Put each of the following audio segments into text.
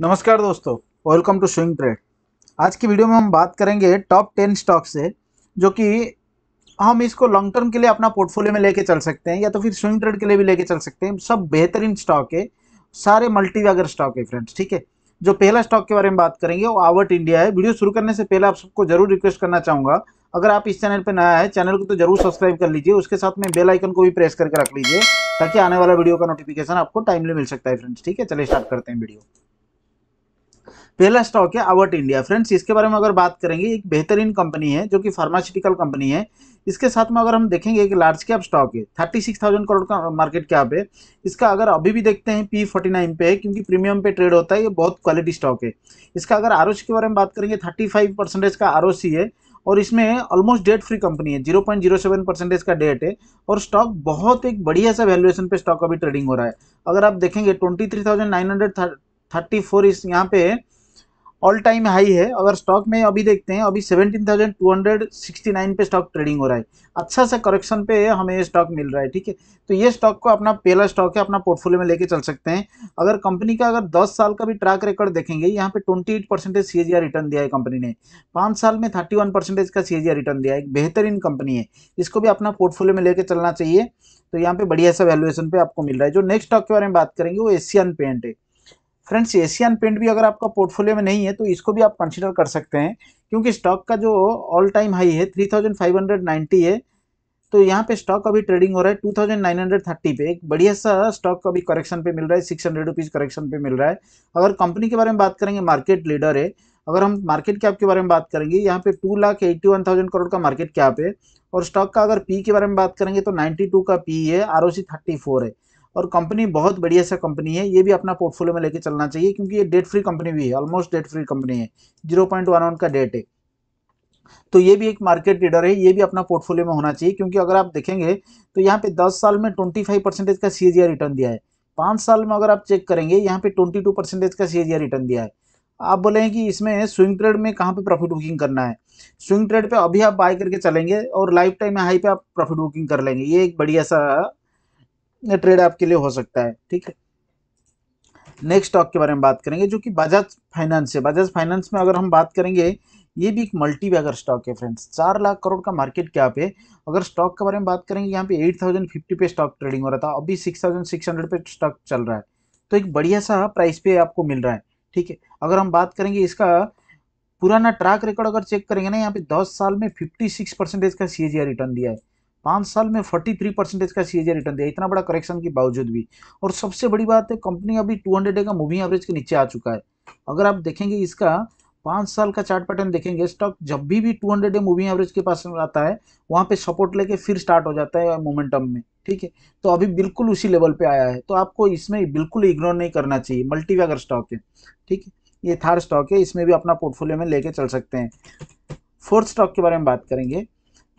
नमस्कार दोस्तों welcome to swing trade आज की वीडियो में हम बात करेंगे टॉप टेन स्टॉक से जो कि हम इसको लॉन्ग टर्म के लिए अपना पोर्टफोलियो में लेके चल सकते हैं या तो फिर स्विंग ट्रेड के लिए भी लेके चल सकते हैं सब बेहतरीन स्टॉक है सारे मल्टी वैगर स्टॉक है फ्रेंड्स ठीक है जो पहला स्टॉक के बारे में बात करेंगे वो आवर्ट इंडिया है वीडियो शुरू करने से पहले आप सबको जरूर रिक्वेस्ट करना चाहूँगा अगर आप इस चैनल पर नया है चैनल को तो जरूर सब्सक्राइब कर लीजिए उसके साथ में बेल आइकन को भी प्रेस करके रख लीजिए ताकि आने वाला वीडियो का नोटिफिकेशन आपको टाइमली मिल सकता है फ्रेंड्स ठीक है चलिए स्टार्ट करते हैं वीडियो पहला स्टॉक है आवट इंडिया फ्रेंड्स इसके बारे में अगर बात करेंगे एक बेहतरीन कंपनी है जो कि फार्मास्यूटिकल कंपनी है इसके साथ में अगर हम देखेंगे एक लार्ज कैप स्टॉक है थर्टी सिक्स थाउजेंड करोड़ का मार्केट कैप है इसका अगर अभी भी देखते हैं पी फोर्टी नाइन पे है क्योंकि प्रीमियम पे ट्रेड होता है ये बहुत क्वालिटी स्टॉक है इसका अगर आर के बारे में बात करेंगे थर्टी फाइव परसेंटेज का आर है और इसमें ऑलमोस्ट डेट फ्री कंपनी है zero point zero seven percentage का डेट है और स्टॉक बहुत एक बढ़िया सा वैल्यूएशन पे स्टॉक अभी ट्रेडिंग हो रहा है अगर आप देखेंगे twenty three thousand nine hundred thirty four इस यहाँ पे है ऑल टाइम हाई है अगर स्टॉक में अभी देखते हैं अभी 17,269 पे स्टॉक ट्रेडिंग हो रहा है अच्छा सा करेक्शन पे हमें ये स्टॉक मिल रहा है ठीक है तो ये स्टॉक को अपना पहला स्टॉक है अपना पोर्टफोलियो में लेके चल सकते हैं अगर कंपनी का अगर 10 साल का भी ट्रैक रिकॉर्ड देखेंगे यहाँ पे 28 परसेंटेज सी रिटर्न दिया है कंपनी ने पाँच साल में वन परसेंटेज का सी रिटर्न दिया है एक बेहतरीन कंपनी है इसको भी अपना पोर्टफोलियो में लेके चलना चाहिए तो यहाँ पे बढ़िया सा वैल्यूएशन पे आपको मिल रहा है जो नेक्स्ट स्टॉक के बारे में बात करेंगे वो एशियन पेंट है फ्रेंड्स एशियन पेंट भी अगर आपका पोर्टफोलियो में नहीं है तो इसको भी आप कंसिडर कर सकते हैं क्योंकि स्टॉक का जो ऑल टाइम हाई है नाइन्टी है तो यहाँ पे स्टॉक अभी ट्रेडिंग हो रहा है 2930 पे एक बढ़िया सा स्टॉक अभी करेक्शन पे मिल रहा है सिक्स हंड्रेड करेक्शन पे मिल रहा है अगर कंपनी के बारे में बात करेंगे मार्केट लीडर है अगर हम मार्केट कैप के बारे में बात करेंगे यहाँ पे two lakh eighty one thousand crore का मार्केट कैप है और स्टॉक का अगर पी के बारे में बात करेंगे तो नाइन्टी टू का पी है R O C thirty four है और कंपनी बहुत बढ़िया सा कंपनी है ये भी अपना पोर्टफोलियो में लेके चलना चाहिए क्योंकि ये डेट फ्री कंपनी भी है ऑलमोस्ट डेट फ्री कंपनी है जीरो पॉइंट वन वन का डेट है तो ये भी एक मार्केट लीडर है ये भी अपना पोर्टफोलियो में होना चाहिए क्योंकि अगर आप देखेंगे तो यहाँ पे दस साल में ट्वेंटी फाइव परसेंटेज का सी रिटर्न दिया है पाँच साल में अगर आप चेक करेंगे यहाँ पे ट्वेंटी टू परसेंटेज का सी रिटर्न दिया है आप बोले कि इसमें स्विंग ट्रेड में कहाँ पे प्रॉफिट बुकिंग करना है स्विंग ट्रेड पे अभी आप बाय करके चलेंगे और लाइफ टाइम हाई पे आप प्रॉफिट बुकिंग कर लेंगे ये एक बढ़िया सा ट्रेड आपके लिए हो सकता है ठीक है नेक्स्ट स्टॉक के बारे में बात करेंगे जो कि बजाज फाइनेंस है बजाज फाइनेंस में अगर हम बात करेंगे ये भी एक मल्टी बैगर स्टॉक है फ्रेंड्स चार लाख करोड़ का मार्केट क्या पे अगर स्टॉक के बारे में बात करेंगे यहाँ पे एट थाउजेंड फिफ्टी पे स्टॉक ट्रेडिंग हो रहा था अभी सिक्स थाउजेंड सिक्स हंड्रेड पे स्टॉक चल रहा है तो एक बढ़िया सा प्राइस पे आपको मिल रहा है ठीक है अगर हम बात करेंगे इसका पुराना ट्रैक रिकॉर्ड अगर चेक करेंगे ना यहाँ पे दस साल में फिफ्टी सिक्स परसेंटेज का सी रिटर्न दिया है पाँच साल में फोर्टी थ्री परसेंटेज का सी रिटर्न दिया इतना बड़ा करेक्शन के बावजूद भी और सबसे बड़ी बात है कंपनी अभी टू हंड्रेड का मूविंग एवरेज के नीचे आ चुका है अगर आप देखेंगे इसका पाँच साल का चार्ट पैटर्न देखेंगे स्टॉक जब भी भी टू हंड्रेड मूविंग एवरेज के पास आता है वहाँ पे सपोर्ट लेके फिर स्टार्ट हो जाता है मोमेंटम में ठीक है तो अभी बिल्कुल उसी लेवल पे आया है तो आपको इसमें बिल्कुल इग्नोर नहीं करना चाहिए मल्टीवैगर स्टॉक है ठीक है ये थार स्टॉक है इसमें भी अपना पोर्टफोलियो में लेके चल सकते हैं फोर्थ स्टॉक के बारे में बात करेंगे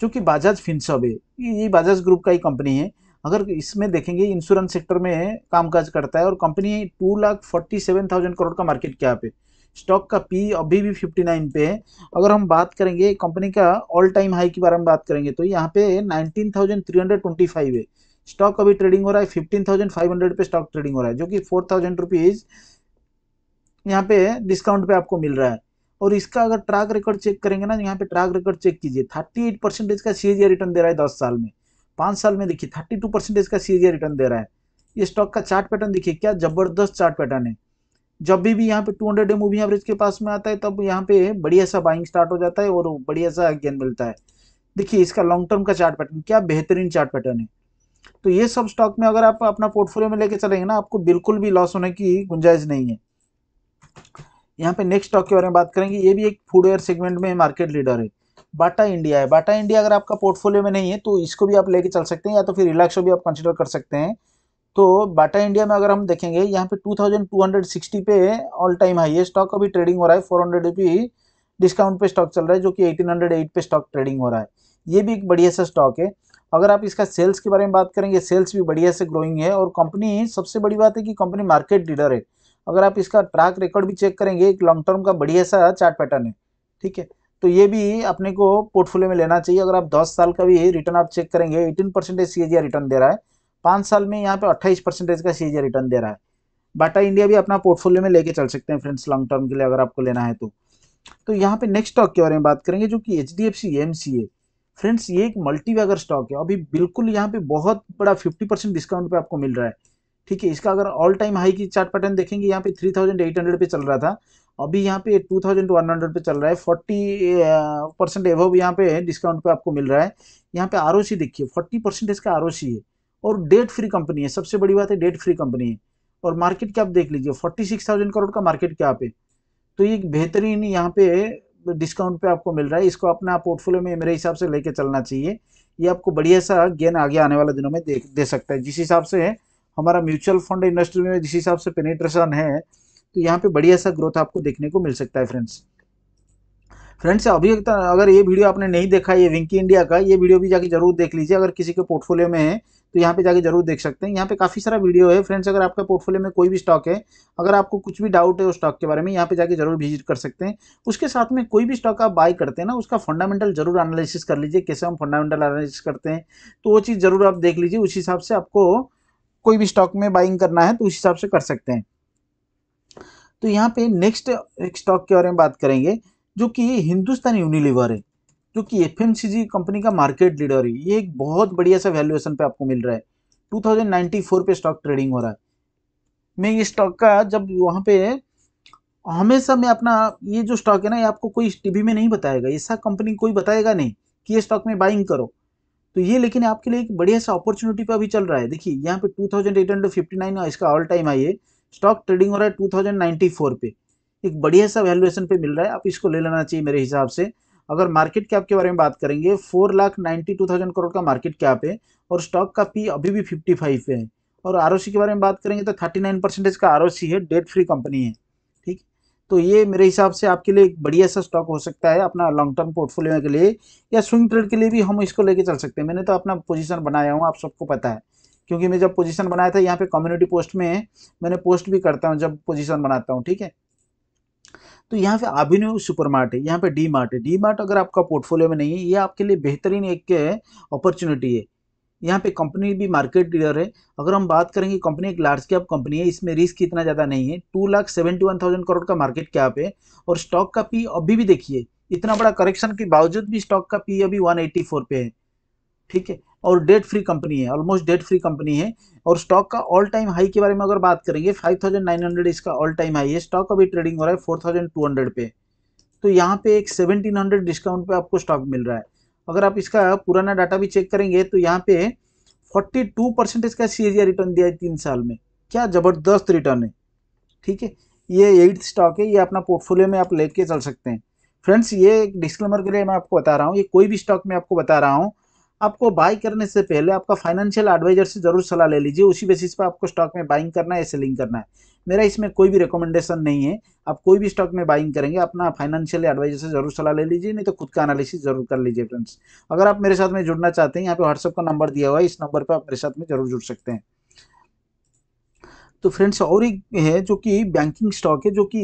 चूँकि बाजाज फिनसॉब है ये बजाज ग्रुप का ही कंपनी है अगर इसमें देखेंगे इंश्योरेंस सेक्टर में कामकाज करता है और company two lakh forty seven thousand crore का मार्केट कैप है स्टॉक का पी अभी भी फिफ्टी नाइन पे है अगर हम बात करेंगे कंपनी का ऑल टाइम हाई के बारे में बात करेंगे तो यहाँ पे nineteen thousand three hundred twenty five है स्टॉक अभी ट्रेडिंग हो रहा है फिफ्टीन थाउजेंड फाइव हंड्रेड पे स्टॉक ट्रेडिंग हो रहा है जो कि फोर थाउजेंड रुपीज़ यहाँ पे डिस्काउंट पे आपको मिल रहा है और इसका अगर ट्रैक रिकॉर्ड चेक करेंगे ना तो यहाँ पे ट्रैक रिकॉर्ड चेक कीजिए थर्टी एट परसेंटेज का सी रिटर्न दे रहा है दस साल में पाँच साल में देखिए थर्टी टू परसेंटेज का सी रिटर्न दे रहा है ये स्टॉक का चार्ट पैटर्न देखिए क्या जबरदस्त चार्ट पैटर्न है जब भी भी यहाँ पे 200 हंड्रेड मूविंग एवरेज के पास में आता है तब यहाँ पे बढ़िया सा बाइंग स्टार्ट हो जाता है और बढ़िया सा गेन मिलता है देखिए इसका लॉन्ग टर्म का चार्ट पैटर्न क्या बेहतरीन चार्ट पैटर्न है तो ये सब स्टॉक में अगर आप अपना पोर्टफोलियो में लेके चलेंगे ना आपको बिल्कुल भी लॉस होने की गुंजाइश नहीं है यहाँ पे नेक्स्ट स्टॉक के बारे में बात करेंगे ये भी एक फूडवेयर सेगमेंट में मार्केट लीडर है बाटा इंडिया है बाटा इंडिया अगर आपका पोर्टफोलियो में नहीं है तो इसको भी आप लेके चल सकते हैं या तो फिर रिलैक्सो भी आप कंसिडर कर सकते हैं तो बाटा इंडिया में अगर हम देखेंगे यहाँ पे टू पे ऑल टाइम हाई है स्टॉक अभी ट्रेडिंग हो रहा है फोर हंड्रेड डिस्काउंट पे स्टॉक चल रहा है जो कि 1808 पे स्टॉक ट्रेडिंग हो रहा है ये भी एक बढ़िया सा स्टॉक है अगर आप इसका सेल्स के बारे में बात करेंगे सेल्स भी बढ़िया से ग्रोइंग है और कंपनी सबसे बड़ी बात है कि कंपनी मार्केट लीडर है अगर आप इसका ट्रैक रिकॉर्ड भी चेक करेंगे एक लॉन्ग टर्म का बढ़िया सा चार्ट पैटर्न है ठीक है तो ये भी अपने को पोर्टफोलियो में लेना चाहिए अगर आप 10 साल का भी रिटर्न आप चेक करेंगे 18 परसेंटेज सी रिटर्न दे रहा है पाँच साल में यहाँ पे 28 परसेंटेज का सी रिटर्न दे रहा है बाटा इंडिया भी अपना पोर्टफोलियो में लेके चल सकते हैं फ्रेंड्स लॉन्ग टर्म के लिए अगर आपको लेना है तो तो यहाँ पे नेक्स्ट स्टॉक के बारे में बात करेंगे जो कि H D F C M C friends ये एक मल्टी वैगर स्टॉक है अभी बिल्कुल यहाँ पे बहुत बड़ा फिफ्टी परसेंट डिस्काउंट पे आपको मिल रहा है ठीक है इसका अगर ऑल टाइम हाई की चार्ट पैटर्न देखेंगे यहाँ पे 3800 पे चल रहा था अभी यहाँ पे 2100 पे चल रहा है 40 परसेंट एवब यहाँ पे डिस्काउंट पे आपको मिल रहा है यहाँ पे आर देखिए 40 परसेंट इसका आर है और डेट फ्री कंपनी है सबसे बड़ी बात है डेट फ्री कंपनी है और मार्केट कैप देख लीजिए थाउजेंड करोड़ का मार्केट कैप है तो ये बेहतरीन यहाँ पे डिस्काउंट पे आपको मिल रहा है इसको अपना पोर्टफोलियो में मेरे हिसाब से लेके चलना चाहिए ये आपको बढ़िया सा गेन आगे आने वाले दिनों में दे, दे सकता है जिस हिसाब से हमारा म्यूचुअल फंड इंडस्ट्री में जिस हिसाब से पेनिट्रेशन है तो यहाँ पे बढ़िया सा ग्रोथ आपको देखने को मिल सकता है फ्रेंड्स फ्रेंड्स अभी अगर ये वीडियो आपने नहीं देखा ये विंकी इंडिया का ये वीडियो भी जाके जरूर देख लीजिए अगर किसी के पोर्टफोलियो में है तो यहाँ पे जाके जरूर देख सकते हैं यहाँ पे काफ़ी सारा वीडियो है फ्रेंड्स अगर आपका पोर्टफोलियो में कोई भी स्टॉक है अगर आपको कुछ भी डाउट है उस स्टॉक के बारे में यहाँ पे जाके जरूर विजिट कर सकते हैं उसके साथ में कोई भी स्टॉक आप बाय करते हैं ना उसका फंडामेंटल जरूर एनालिसिस कर लीजिए कैसे हम फंडामेंटल एनालिसिस करते हैं तो वो चीज़ जरूर आप देख लीजिए उस हिसाब से आपको कोई भी स्टॉक में बाइंग करना है तो उस हिसाब से कर सकते हैं तो यहाँ पे नेक्स्ट स्टॉक के बारे में बात करेंगे जो कि हिंदुस्तान यूनिलीवर है जो कि एफ कंपनी का मार्केट लीडर है ये एक बहुत बढ़िया सा वैल्यूएशन पे आपको मिल रहा है 2094 पे स्टॉक ट्रेडिंग हो रहा है मैं ये स्टॉक का जब वहाँ पे हमेशा मैं अपना ये जो स्टॉक है ना ये आपको कोई टीवी में नहीं बताएगा ऐसा कंपनी कोई बताएगा नहीं कि ये स्टॉक में बाइंग करो तो ये लेकिन आपके लिए एक बढ़िया सा अपॉर्चुनिटी पे अभी चल रहा है देखिए यहाँ पे 2859 इसका ऑल टाइम आई है स्टॉक ट्रेडिंग हो रहा है 2094 पे एक बढ़िया सा वैल्यूएशन पे मिल रहा है आप इसको ले लेना चाहिए मेरे हिसाब से अगर मार्केट कैप के बारे में बात करेंगे four lakh ninety two thousand crore का मार्केट कैप है और स्टॉक का पी अभी भी फिफ्टी फाइव पे है और आर के बारे में बात करेंगे तो थर्टी नाइन परसेंटेज का आर है डेट फ्री कंपनी है तो ये मेरे हिसाब से आपके लिए एक बढ़िया सा स्टॉक हो सकता है अपना लॉन्ग टर्म पोर्टफोलियो के लिए या स्विंग ट्रेड के लिए भी हम इसको लेके चल सकते हैं मैंने तो अपना पोजीशन बनाया हूँ आप सबको पता है क्योंकि मैं जब पोजीशन बनाया था यहाँ पे कम्युनिटी पोस्ट में मैंने पोस्ट भी करता हूँ जब पोजिशन बनाता हूँ ठीक है तो यहाँ पे अभिनव सुपर मार्ट है यहाँ पे डी मार्ट है डी मार्ट अगर आपका पोर्टफोलियो में नहीं है ये आपके लिए बेहतरीन एक अपॉर्चुनिटी है यहाँ पे कंपनी भी मार्केट लीडर है अगर हम बात करेंगे कंपनी एक लार्ज कैप कंपनी है इसमें रिस्क इतना ज़्यादा नहीं है two lakh seventy one thousand crore का मार्केट कैप है और स्टॉक का पी अभी भी देखिए इतना बड़ा करेक्शन के बावजूद भी स्टॉक का पी अभी वन एट्टी फोर पे है ठीक है और डेट फ्री कंपनी है ऑलमोस्ट डेट फ्री कंपनी है और स्टॉक का ऑल टाइम हाई के बारे में अगर बात करेंगे फाइव थाउजेंड नाइन हंड्रेड इसका ऑल टाइम हाई है स्टॉक अभी ट्रेडिंग हो रहा है फोर थाउजेंड टू हंड्रेड पे तो यहाँ पे एक हंड्रेड डिस्काउंट पे आपको स्टॉक मिल रहा है अगर आप इसका पुराना डाटा भी चेक करेंगे तो यहाँ पे 42 परसेंटेज का सी रिटर्न दिया है तीन साल में क्या ज़बरदस्त रिटर्न है ठीक है ये एट्थ स्टॉक है ये अपना पोर्टफोलियो में आप लेके चल सकते हैं फ्रेंड्स ये एक डिस्क्लेमर के लिए मैं आपको बता रहा हूँ ये कोई भी स्टॉक मैं आपको बता रहा हूँ आपको बाय करने से पहले आपका फाइनेंशियल एडवाइजर से जरूर सलाह ले लीजिए उसी बेसिस पर आपको स्टॉक में बाइंग करना है या सेलिंग करना है मेरा इसमें कोई भी रिकमेंडेशन नहीं है आप कोई भी स्टॉक में बाइंग करेंगे अपना फाइनेंशियल एडवाइजर से जरूर सलाह ले लीजिए नहीं तो खुद का एनालिसिस जरूर कर लीजिए फ्रेंड्स अगर आप मेरे साथ में जुड़ना चाहते हैं यहाँ पे व्हाट्सअप का नंबर दिया हुआ है इस नंबर पर आप मेरे साथ में जरूर जुड़ सकते हैं तो फ्रेंड्स और एक है जो कि बैंकिंग स्टॉक है जो कि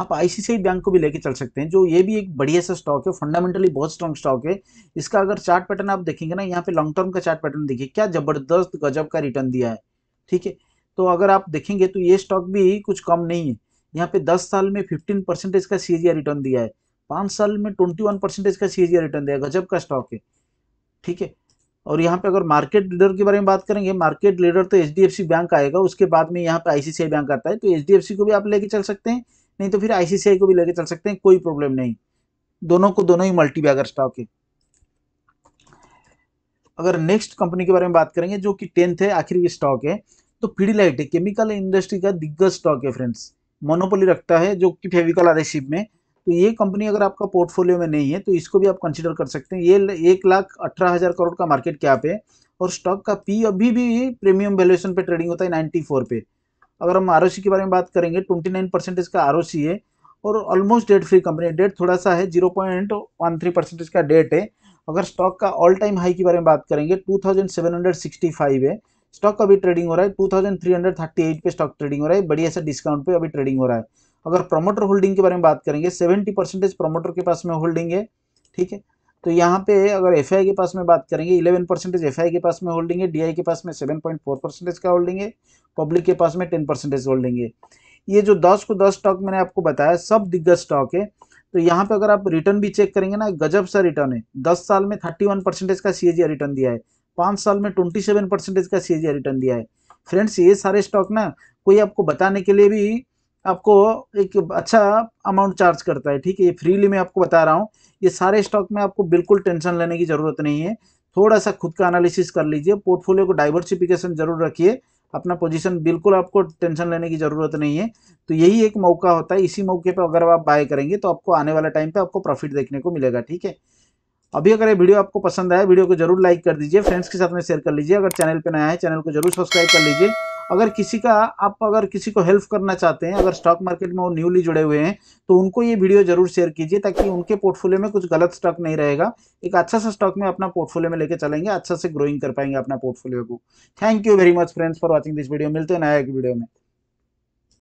आप आईसीआई बैंक को भी लेके चल सकते हैं जो ये भी एक बढ़िया सा स्टॉक है फंडामेंटली बहुत स्ट्रॉन्ग स्टॉक है इसका अगर चार्ट पैटर्न आप देखेंगे ना यहाँ पे लॉन्ग टर्म का चार्ट पैटर्न देखिए क्या जबरदस्त गजब का रिटर्न दिया है ठीक है तो अगर आप देखेंगे तो ये स्टॉक भी कुछ कम नहीं है यहाँ पे 10 साल में 15 परसेंटेज का सी रिटर्न दिया है पाँच साल में 21 परसेंटेज का सी रिटर्न दिया है गजब का स्टॉक है ठीक है और यहाँ पे अगर मार्केट लीडर के बारे में बात करेंगे मार्केट लीडर तो एच बैंक आएगा उसके बाद में यहाँ पे आईसीसीआई बैंक आता है तो एच को भी आप लेके चल सकते हैं नहीं तो फिर आईसीसीआई को भी लेके चल सकते हैं कोई प्रॉब्लम नहीं दोनों को दोनों ही मल्टी स्टॉक है अगर नेक्स्ट कंपनी के बारे में बात करेंगे जो कि टेंथ है आखिर ये स्टॉक है तो पीडीलाइट एक केमिकल इंडस्ट्री का दिग्गज स्टॉक है फ्रेंड्स मोनोपोली रखता है जो कि फेविकल आधारशिप में तो ये कंपनी अगर आपका पोर्टफोलियो में नहीं है तो इसको भी आप कंसिडर कर सकते हैं ये एक लाख अठारह हज़ार करोड़ का मार्केट कैप है और स्टॉक का पी अभी भी प्रीमियम वैल्यूएशन पे ट्रेडिंग होता है नाइन्टी फोर पे अगर हम आर के बारे में बात करेंगे ट्वेंटी नाइन परसेंटेज का आर है और ऑलमोस्ट डेट फ्री कंपनी है डेट थोड़ा सा है zero point one three percentage का डेट है अगर स्टॉक का ऑल टाइम हाई के बारे में बात करेंगे two thousand seven hundred sixty five है स्टॉक अभी ट्रेडिंग हो रहा है 2338 पे स्टॉक ट्रेडिंग हो रहा है बढ़िया सा डिस्काउंट पे अभी ट्रेडिंग हो रहा है अगर प्रमोटर होल्डिंग के बारे में बात करेंगे 70 परसेंटेज प्रमोटर के पास में होल्डिंग है ठीक है तो यहाँ पे अगर एफ के पास में बात करेंगे 11 परसेंटेज एफ के पास में होल्डिंग है डी के पास में 7.4 परसेंटेज का होल्डिंग है पब्लिक के पास में 10 परसेंटेज होल्डिंग है ये जो 10 को 10 स्टॉक मैंने आपको बताया सब दिग्गज स्टॉक है तो यहाँ पे अगर आप रिटर्न भी चेक करेंगे ना गजब सा रिटर्न है दस साल में थर्टी वन परसेंटेज का सी रिटर्न दिया है पाँच साल में ट्वेंटी सेवन परसेंटेज का सी रिटर्न दिया है फ्रेंड्स ये सारे स्टॉक ना कोई आपको बताने के लिए भी आपको एक अच्छा अमाउंट चार्ज करता है ठीक है ये फ्रीली मैं आपको बता रहा हूँ ये सारे स्टॉक में आपको बिल्कुल टेंशन लेने की ज़रूरत नहीं है थोड़ा सा खुद का एनालिसिस कर लीजिए पोर्टफोलियो को डाइवर्सिफिकेशन जरूर रखिए अपना पोजीशन बिल्कुल आपको टेंशन लेने की ज़रूरत नहीं है तो यही एक मौका होता है इसी मौके पर अगर आप बाय करेंगे तो आपको आने वाला टाइम पे आपको प्रॉफिट देखने को मिलेगा ठीक है अभी अगर ये वीडियो आपको पसंद आया वीडियो को जरूर लाइक कर दीजिए फ्रेंड्स के साथ में शेयर कर लीजिए अगर चैनल पर नया है चैनल को जरूर सब्सक्राइब कर लीजिए अगर किसी का आप अगर किसी को हेल्प करना चाहते हैं अगर स्टॉक मार्केट में वो न्यूली जुड़े हुए हैं तो उनको ये वीडियो जरूर शेयर कीजिए ताकि उनके पोर्टफोलियो में कुछ गलत स्टॉक नहीं रहेगा एक अच्छा सा स्टॉक में अपना पोर्टफोलियो में लेके चलेंगे अच्छा से ग्रोइंग कर पाएंगे अपना पोर्टफोलियो को thank you very much friends for watching this video मिलते हैं नया एक वीडियो में